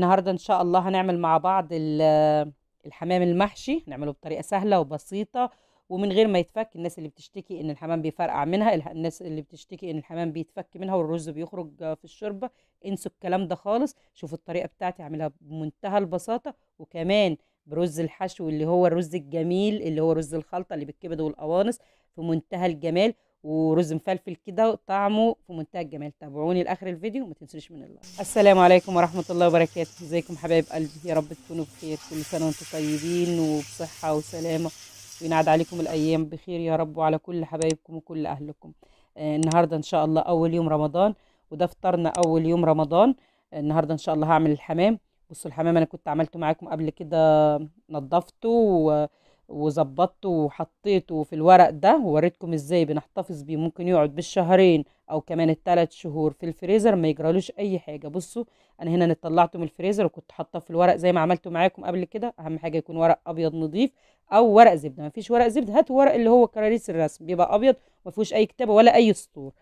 النهاردة إن شاء الله هنعمل مع بعض الحمام المحشي نعمله بطريقة سهلة وبسيطة ومن غير ما يتفك الناس اللي بتشتكي ان الحمام بيفرقع منها الناس اللي بتشتكي ان الحمام بيتفك منها والرز بيخرج في الشوربه انسوا الكلام ده خالص شوفوا الطريقه بتاعتي اعملها بمنتهى البساطه وكمان برز الحشو اللي هو الرز الجميل اللي هو رز الخلطه اللي بالكبد والقوانص في منتهى الجمال ورز مفلفل كده طعمه في منتهى الجمال تابعوني لاخر الفيديو وما تنسوش من الله السلام عليكم ورحمه الله وبركاته ازيكم حبايب قلبي يا رب تكونوا بخير كل سنه وانتم طيبين وبصحه وسلامه وينعاد عليكم الايام بخير يا رب وعلى كل حبايبكم وكل اهلكم آه النهارده ان شاء الله اول يوم رمضان وده فطرنا اول يوم رمضان آه النهارده ان شاء الله هعمل الحمام بصوا الحمام انا كنت عملته معاكم قبل كده نضفته وظبطته وحطيته في الورق ده ووريتكم ازاي بنحتفظ بيه ممكن يقعد بالشهرين او كمان الثلاث شهور في الفريزر ما يجرالوش اي حاجه بصوا انا هنا طلعته من الفريزر وكنت حاطاه في الورق زي ما عملته معاكم قبل كده اهم حاجه يكون ورق ابيض نظيف او ورق زبده ما فيش ورق زبده هاتوا ورق اللي هو كراريس الرسم بيبقى ابيض ما فيهوش اي كتابه ولا اي سطور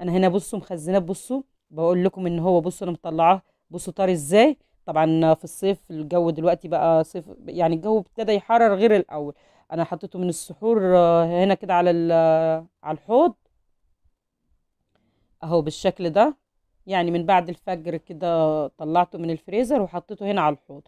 انا هنا بصوا مخزناه بصوا بقول لكم ان هو بصوا انا مطلعاه بصوا طار ازاي طبعا في الصيف الجو دلوقتي بقى صيف يعني الجو ابتدى يحرر غير الاول انا حطيته من السحور آه، هنا كده على آه، على الحوض اهو بالشكل ده يعني من بعد الفجر كده طلعته من الفريزر وحطيته هنا على الحوض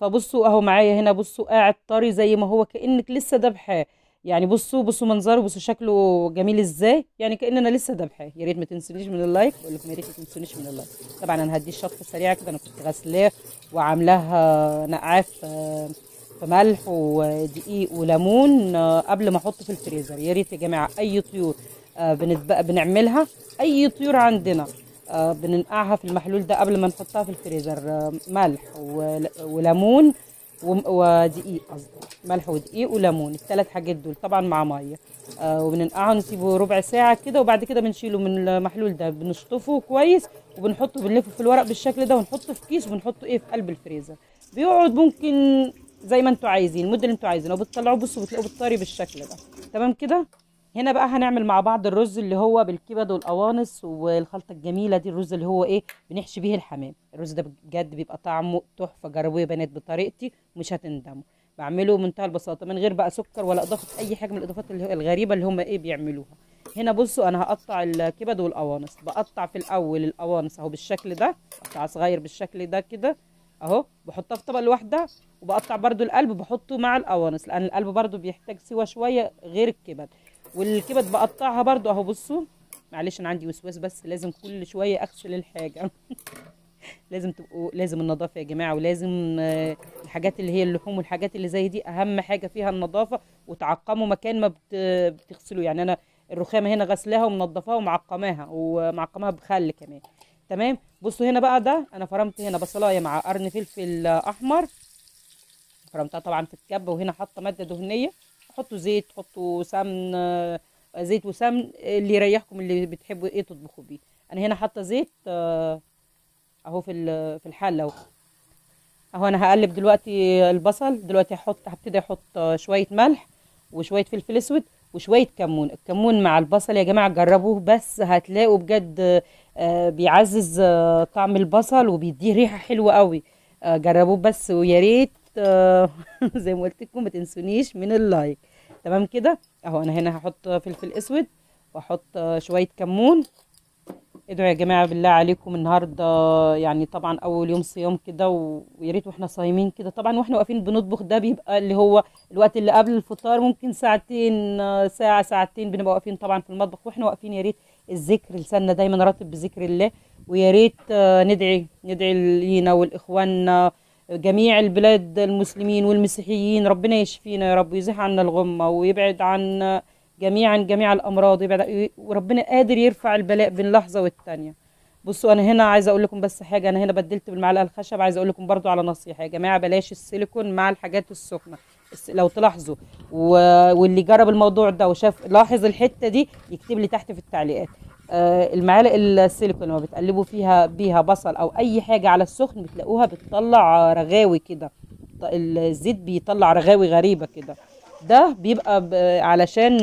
فبصوا اهو معايا هنا بصوا قاعد طري زي ما هو كانك لسه ذبحاه يعني بصوا بصوا منظره بصوا شكله جميل ازاي يعني كاننا لسه ذبحاه يا ريت ما تنسونيش من اللايك بقول لكم يا ريت ما تنسونيش من اللايك طبعا انا هديه شطه سريعه كده انا كنت غسلاه وعاملاها نقعاه آه، في ملح ودقيق وليمون آه، قبل ما احطه في الفريزر يا ريت يا جماعه اي طيور آه، بنعملها اي طيور عندنا بننقعها في المحلول ده قبل ما نحطها في الفريزر ملح وليمون ودقيق قصدي ملح ودقيق وليمون الثلاث حاجات دول طبعا مع ميه آه وبننقعه نسيبه ربع ساعه كده وبعد كده بنشيله من المحلول ده بنشطفه كويس وبنحطه بنلفه في الورق بالشكل ده ونحطه في كيس وبنحطه ايه في قلب الفريزر بيقعد ممكن زي ما انتوا عايزين المده اللي انتوا عايزينها وبتطلعوه بصوا بتلاقوه بالطري بالشكل ده تمام كده هنا بقى هنعمل مع بعض الرز اللي هو بالكبد والقوانص والخلطه الجميله دي الرز اللي هو ايه بنحشي بيه الحمام الرز ده بجد بيبقى طعمه تحفه جربوه يا بنات بطريقتي مش هتندموا بعمله بمنتهى البساطه من غير بقى سكر ولا اضافه اي حاجه من الاضافات اللي الغريبه اللي هم ايه بيعملوها هنا بصوا انا هقطع الكبد والقوانص بقطع في الاول القوانص اهو بالشكل ده قطع صغير بالشكل ده كده اهو بحطها في طبق لوحدها وبقطع برده القلب بحطه مع القوانص لان القلب برده بيحتاج سوى شويه غير الكبد والكبد بقطعها برضو اهو بصوا معلش انا عندي وسواس بس لازم كل شويه اغسل الحاجه لازم تبقوا لازم النظافه يا جماعه ولازم آه، الحاجات اللي هي اللحوم والحاجات اللي زي دي اهم حاجه فيها النظافه وتعقموا مكان ما بتغسلوا يعني انا الرخامه هنا غسلاها ومنضفاها ومعقماها ومعقماها بخل كمان تمام بصوا هنا بقى ده انا فرمت هنا بصلايه مع قرن فلفل احمر فرمتها طبعا في الكبه وهنا حاطه ماده دهنيه حطوا زيت حطوا سمن آه، زيت وسمن اللي يريحكم اللي بتحبوا ايه تطبخوا بيه انا هنا حاطه زيت آه، اهو في في الحله اهو اهو انا هقلب دلوقتي البصل دلوقتي هحط هبتدي احط آه، شويه ملح وشويه فلفل اسود وشويه كمون الكمون مع البصل يا جماعه جربوه بس هتلاقوا بجد بيعزز طعم البصل وبيديه ريحه حلوه قوي جربوه بس ويا ريت زي ما قلت لكم ما تنسونيش من اللايك تمام كده اهو انا هنا هحط فلفل اسود واحط شويه كمون ادعوا يا جماعه بالله عليكم النهارده يعني طبعا اول يوم صيام كده ويا ريت واحنا صايمين كده طبعا واحنا واقفين بنطبخ ده بيبقى اللي هو الوقت اللي قبل الفطار ممكن ساعتين ساعه ساعتين بنبقى واقفين طبعا في المطبخ واحنا واقفين يا ريت الذكر لساننا دايما راتب بذكر الله ويا ريت آه، ندعي ندعي لينا ولاخواننا جميع البلاد المسلمين والمسيحيين ربنا يشفينا يا رب ويزيح عنا الغمة ويبعد عن جميعا جميع الأمراض ويبعد وربنا قادر يرفع البلاء بين لحظة والتانية بصوا أنا هنا عايزة أقول لكم بس حاجة أنا هنا بدلت بالمعلقة الخشب عايزة أقول لكم برضو على نصيحة يا جماعة بلاش السيليكون مع الحاجات السخنة لو تلاحظوا واللي جرب الموضوع ده وشاف لاحظ الحتة دي يكتب لي تحت في التعليقات آه، المعالق السيليكون لما بتقلبوا فيها بيها بصل او اي حاجه على السخن بتلاقوها بتطلع رغاوي كده الزيت بيطلع رغاوي غريبه كده ده بيبقى علشان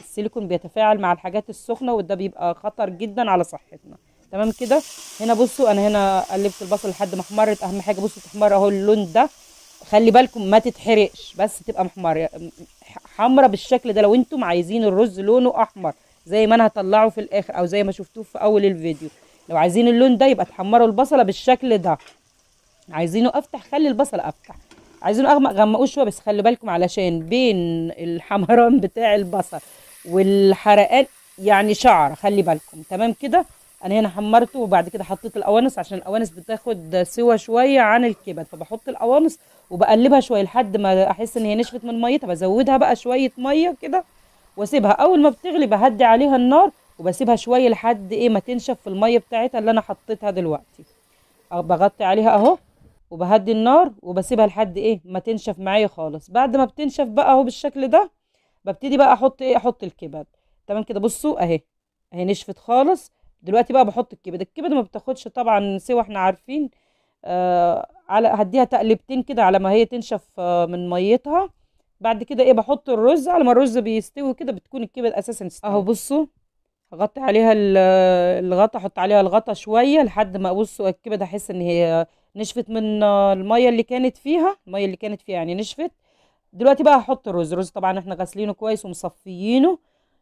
السيليكون بيتفاعل مع الحاجات السخنه وده بيبقى خطر جدا على صحتنا تمام كده هنا بصوا انا هنا قلبت البصل لحد ما احمرت اهم حاجه بصوا تحمر اهو اللون ده خلي بالكم ما تتحرقش بس تبقى محمر حمرة بالشكل ده لو انتم عايزين الرز لونه احمر زي ما انا هطلعه في الاخر او زي ما شفتوه في اول الفيديو لو عايزين اللون ده يبقى تحمروا البصله بالشكل ده عايزينه افتح خلي البصله افتح عايزينه اغمق غمقوه شويه بس خلي بالكم علشان بين الحمران بتاع البصل والحرقان يعني شعر خلي بالكم تمام كده انا هنا حمرته وبعد كده حطيت الاوانس عشان الاوانس بتاخد سوا شويه عن الكبد فبحط الاوانس وبقلبها شويه لحد ما احس ان هي نشفت من ميتها بزودها بقى شويه ميه كده واسيبها اول ما بتغلي بهدي عليها النار وبسيبها شويه لحد ايه ما تنشف في الميه بتاعتها اللي انا حطيتها دلوقتي بغطي عليها اهو وبهدي النار وبسيبها لحد ايه ما تنشف معايا خالص بعد ما بتنشف بقى اهو بالشكل ده ببتدي بقى احط ايه احط الكبد تمام كده بصوا اهي اهي نشفت خالص دلوقتي بقى بحط الكبد الكبد ما بتاخدش طبعا سوى احنا عارفين آه على هديها تقلبتين كده على ما هي تنشف آه من ميتها بعد كده ايه بحط الرز على ما الرز بيستوي كده بتكون الكبد اساسا استوي اهو بصوا هغطي عليها الغطا احط عليها الغطا شويه لحد ما بصوا الكبد احس ان هي نشفت من الميه اللي كانت فيها الميه اللي كانت فيها يعني نشفت دلوقتي بقى هحط الرز الرز طبعا احنا غاسلينه كويس ومصفيينه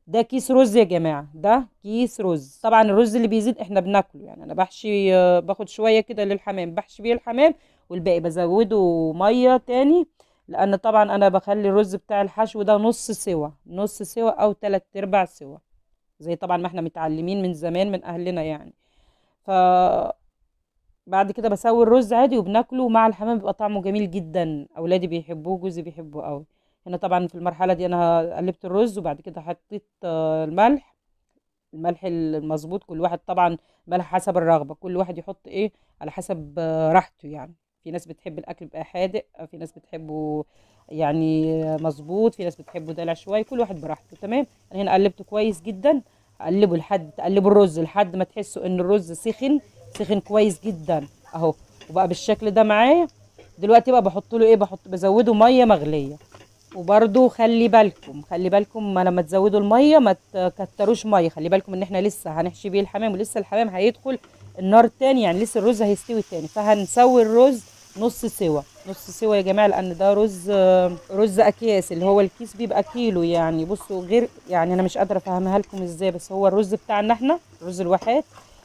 ده كيس رز يا جماعه ده كيس رز طبعا الرز اللي بيزيد احنا بناكله يعني انا بحشي باخد شويه كده للحمام بحشي بيه الحمام والباقي بزوده ميه تاني لان طبعا انا بخلي الرز بتاع الحشو ده نص سوا نص سوا او تلات ارباع سوا زي طبعا ما احنا متعلمين من زمان من اهلنا يعني ف بعد كده بسوي الرز عادي وبناكله مع الحمام بيبقى طعمه جميل جدا اولادي بيحبوه جوزي بيحبه قوي هنا طبعا في المرحله دي انا قلبت الرز وبعد كده حطيت آه، الملح الملح المظبوط كل واحد طبعا ملح حسب الرغبه كل واحد يحط ايه على حسب آه، راحته يعني في ناس بتحب الاكل يبقى حادق في ناس بتحبه يعني مظبوط في ناس بتحبه دلع شويه كل واحد براحته تمام انا هنا قلبته كويس جدا اقلبه لحد تقلبوا الرز لحد ما تحسوا ان الرز سخن سخن كويس جدا اهو وبقى بالشكل ده معايا دلوقتي بقى بحط له ايه بحط بزوده ميه مغليه وبرده خلي بالكم خلي بالكم لما تزودوا الميه ما تكتروش ميه خلي بالكم ان احنا لسه هنحشي بيه الحمام ولسه الحمام هيدخل النار تاني يعني لسه الرز هيستوي تاني فهنسوي الرز نص سوا نص سوا يا جماعه لان ده رز رز اكياس اللي هو الكيس بيبقى كيلو يعني بصوا غير يعني انا مش قادره افهمها لكم ازاي بس هو الرز بتاعنا احنا رز الواحات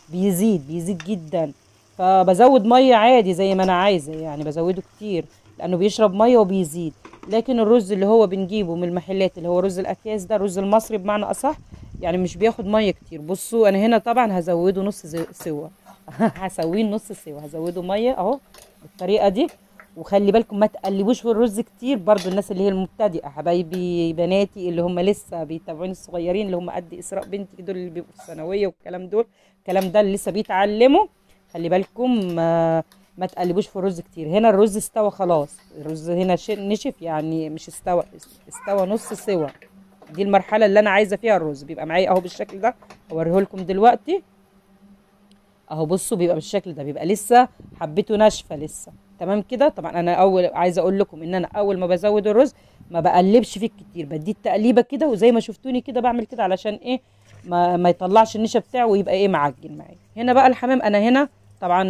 بيزيد بيزيد جدا فبزود ميه عادي زي ما انا عايزه يعني بزوده كتير لانه بيشرب ميه وبيزيد لكن الرز اللي هو بنجيبه من المحلات اللي هو رز الاكياس ده رز المصري بمعنى اصح يعني مش بياخد ميه كتير بصوا انا هنا طبعا هزوده نص سوا هسويه نص سوا هزوده ميه اهو بالطريقه دي وخلي بالكم ما تقلبوش في الرز كتير برضو الناس اللي هي المبتدئه حبايبي بناتي اللي هم لسه بيتابعوني الصغيرين اللي هم قد اسراء بنتي دول اللي بيبقوا في الثانويه والكلام دول الكلام ده اللي لسه بيتعلموا خلي بالكم ما, آه، ما تقلبوش في الرز كتير هنا الرز استوى خلاص الرز هنا نشف يعني مش استوى استوى نص سوا دي المرحله اللي انا عايزه فيها الرز بيبقى معايا اهو بالشكل ده هوريه لكم دلوقتي اهو بصوا بيبقى بالشكل ده بيبقى لسه حبته ناشفه لسه تمام كده طبعا انا اول عايزه اقول لكم ان انا اول ما بزود الرز ما بقلبش فيه كتير بدي التقليبه كده وزي ما شفتوني كده بعمل كده علشان ايه ما, ما يطلعش النشا بتاعه ويبقى ايه معجن معايا هنا بقى الحمام انا هنا طبعا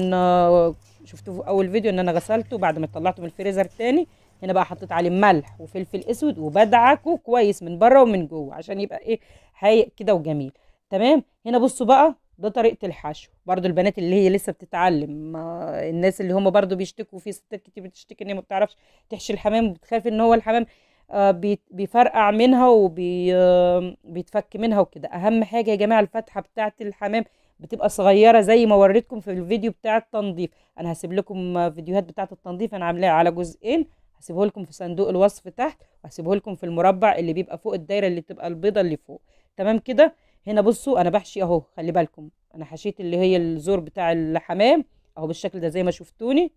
شفتوا في اول فيديو ان انا غسلته بعد ما طلعته من الفريزر تاني هنا بقى حطيت عليه ملح وفلفل اسود وبدعكه كويس من بره ومن جوه عشان يبقى ايه هايق كده وجميل تمام هنا بصوا بقى ده طريقه الحشو برضو البنات اللي هي لسه بتتعلم الناس اللي هم برضو بيشتكوا في ستات كتير بتشتكي ان هي ما بتعرفش تحشي الحمام بتخاف ان هو الحمام آه، بيفرقع منها وبيتفك آه، منها وكده اهم حاجه يا جماعه الفتحه بتاعه الحمام بتبقى صغيره زي ما وريتكم في الفيديو بتاع التنظيف انا هسيب لكم فيديوهات بتاعه التنظيف انا عاملاها على جزئين هسيبه لكم في صندوق الوصف تحت وهسيبه لكم في المربع اللي بيبقى فوق الدايره اللي بتبقى البيضه اللي فوق تمام كده هنا بصوا انا بحشي اهو خلي بالكم انا حشيت اللي هي الزور بتاع الحمام اهو بالشكل ده زي ما شفتوني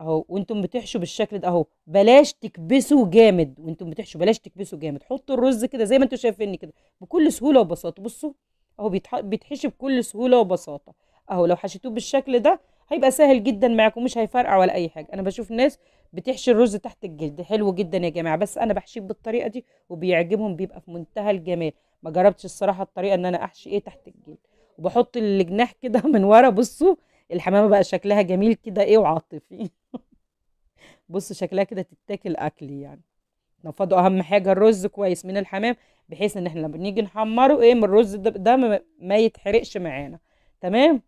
اهو وانتم بتحشوا بالشكل ده اهو بلاش تكبسوا جامد وانتم بتحشوا بلاش تكبسوا جامد حطوا الرز كده زي ما انتم شايفيني كده بكل سهوله وبساطه بصوا اهو بيتحشي بكل سهوله وبساطه اهو لو حشيتوه بالشكل ده هيبقى سهل جدا معاكم مش هيفرقع ولا اي حاجه انا بشوف ناس بتحشي الرز تحت الجلد حلو جدا يا جماعه بس انا بحشيه بالطريقه دي وبيعجبهم بيبقى في منتهى الجمال ما جربتش الصراحه الطريقه ان انا احشي ايه تحت الجلد وبحط الجناح كده من ورا بصوا الحمامه بقى شكلها جميل كده ايه وعاطفي بصوا شكلها كده تتاكل اكل يعني نفضوا اهم حاجه الرز كويس من الحمام بحيث ان احنا لما بنيجي نحمره ايه من الرز ده, ده ما يتحرقش معانا تمام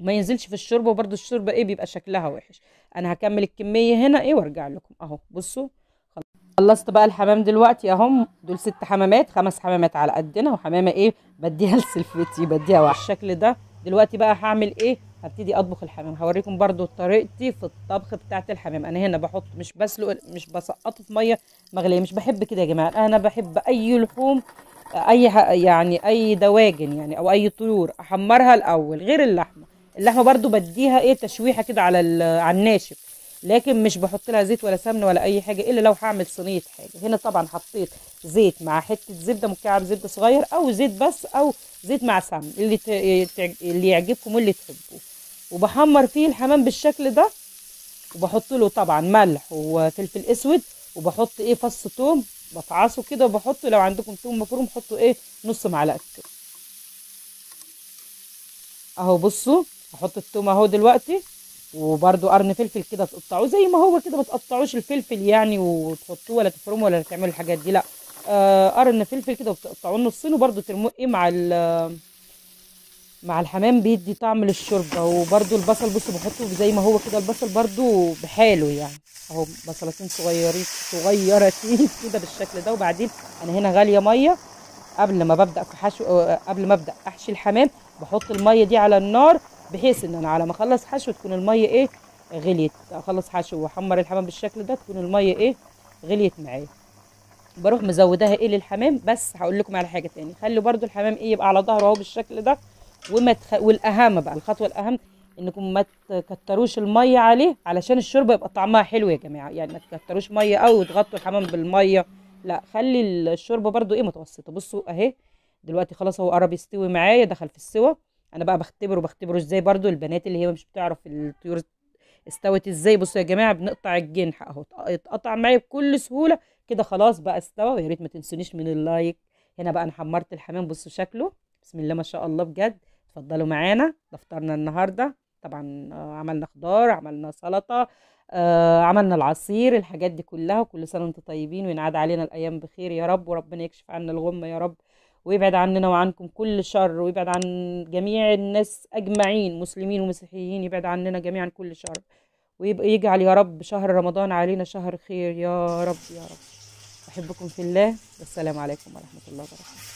ما ينزلش في الشوربه وبرده الشوربه ايه بيبقى شكلها وحش انا هكمل الكميه هنا ايه وارجع لكم اهو بصوا خلصت بقى الحمام دلوقتي اهم دول ست حمامات خمس حمامات على قدنا وحمامه ايه بديها لسلفتي بديها على الشكل ده دلوقتي بقى هعمل ايه هبتدي اطبخ الحمام هوريكم برده طريقتي في الطبخ بتاعه الحمام انا هنا بحط مش بسلق مش بسقطه في ميه مغليه مش بحب كده يا جماعه انا بحب اي لحوم اي يعني اي دواجن يعني او اي طيور احمرها الاول غير اللحمه اللحمه برده بديها ايه تشويحه كده على على الناشف لكن مش بحط لها زيت ولا سمن ولا اي حاجه الا لو هعمل صينيه حاجه هنا طبعا حطيت زيت مع حته زبده مكعب زبده صغير او زيت بس او زيت مع سمن اللي ت... اللي يعجبكم واللي تحبوه وبحمر فيه الحمام بالشكل ده وبحط له طبعا ملح وفلفل اسود وبحط ايه فص ثوم بفعصه كده وبحطه لو عندكم ثوم مفروم حطوا ايه نص معلقه اهو بصوا هحط الثوم اهو دلوقتي وبرده قرن فلفل كده تقطعوه زي ما هو كده ما تقطعوش الفلفل يعني وتحطوه ولا تفرموه ولا تعملوا الحاجات دي لا آه قرن فلفل كده وتقطعوه نصين وبرده ترموه ايه مع مع الحمام بيدي طعم للشوربه وبرده البصل بصوا بحطه زي ما هو كده البصل برده بحاله يعني اهو بصلتين صغيرين صغيرتين كده بالشكل ده وبعدين انا هنا غاليه ميه قبل ما ببدا في حشو آه، قبل ما ابدا احشي الحمام بحط الميه دي على النار بحيث ان انا على ما اخلص حشو تكون الميه ايه غليت اخلص حشو واحمر الحمام بالشكل ده تكون الميه ايه غليت معايا بروح مزوداها ايه للحمام بس هقول لكم على حاجه تاني خلوا برده الحمام ايه يبقى على ظهره اهو بالشكل ده وما تخ... والاهم بقى الخطوه الاهم انكم ما تكتروش الميه عليه علشان الشوربه يبقى طعمها حلو يا جماعه يعني ما تكتروش ميه قوي وتغطوا الحمام بالميه لا خلي الشوربه برده ايه متوسطه بصوا اهي دلوقتي خلاص هو قرب يستوي معايا دخل في السوا انا بقى بختبره بختبره ازاي برضو البنات اللي هي مش بتعرف الطيور استوت ازاي بصوا يا جماعه بنقطع الجنح اهو اتقطع معايا بكل سهوله كده خلاص بقى استوى ويا ريت ما تنسونيش من اللايك هنا بقى انا حمرت الحمام بصوا شكله بسم الله ما شاء الله بجد اتفضلوا معانا ده فطارنا النهارده طبعا آه، عملنا خضار عملنا سلطه آه عملنا العصير الحاجات دي كلها وكل سنه وانتم طيبين وينعاد علينا الايام بخير يا رب وربنا يكشف عنا الغمه يا رب ويبعد عننا وعنكم كل شر ويبعد عن جميع الناس أجمعين مسلمين ومسيحيين يبعد عننا جميعا كل شر ويبقى يجعل يا رب شهر رمضان علينا شهر خير يا رب يا رب أحبكم في الله والسلام عليكم ورحمة الله وبركاته